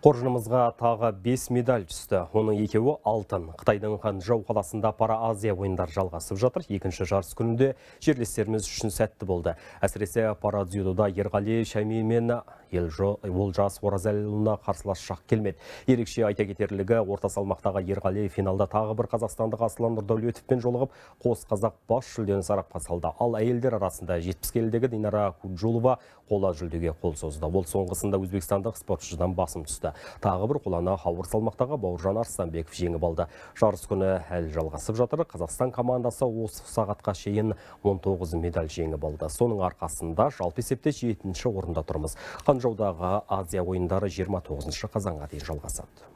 Қоржынымызға тағы 5 медаль түсті. Оның екеуі алтын. Қытайдың жау қаласында пара Азия ойындар жалғасып жатыр. Екінші жарыс күнінде жерлестеріміз үшін сәтті болды. Әсіресе пара дзюдода Ерғали Шәмеймен олжас оразәліұлына қарсылас шақ келмеді ерекше айта кетерлігі орта салмақтағы ерғали финалда тағы бір қазақстандық аслан нұрдәулетовпен жолығып қос қазақ бас жүлдені сарапқа салды ал әйелдер арасында жетпіс келідегі динара куджулова қола жүлдеге қол созды ол соңғысында өзбекстандық спортшыдан басым түсті тағы бір қоланы ауыр салмақтағы бауыржан арыстанбеков жеңіп алды жарыс күні әлі жалғасып жатыр қазақстан командасы осы сағатқа шейін 19 медаль жеңіп алды соның арқасында жалпы есепте жетінші орында тұрмыз Ханжаудағы азия ойындары 29 қазанға дейін жалғасады